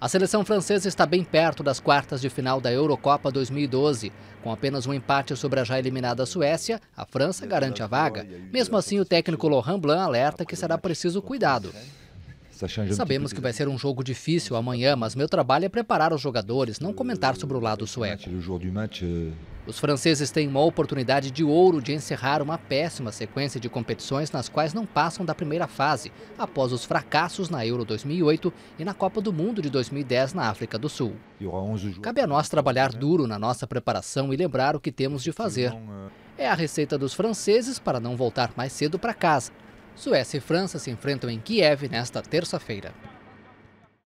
A seleção francesa está bem perto das quartas de final da Eurocopa 2012. Com apenas um empate sobre a já eliminada Suécia, a França garante a vaga. Mesmo assim, o técnico Laurent Blanc alerta que será preciso cuidado. Sabemos que vai ser um jogo difícil amanhã, mas meu trabalho é preparar os jogadores, não comentar sobre o lado sueco. Os franceses têm uma oportunidade de ouro de encerrar uma péssima sequência de competições nas quais não passam da primeira fase, após os fracassos na Euro 2008 e na Copa do Mundo de 2010 na África do Sul. Cabe a nós é trabalhar né? duro na nossa preparação e lembrar o que temos de fazer. É, é a receita dos franceses para não voltar mais cedo para casa. Suécia e França se enfrentam em Kiev nesta terça-feira.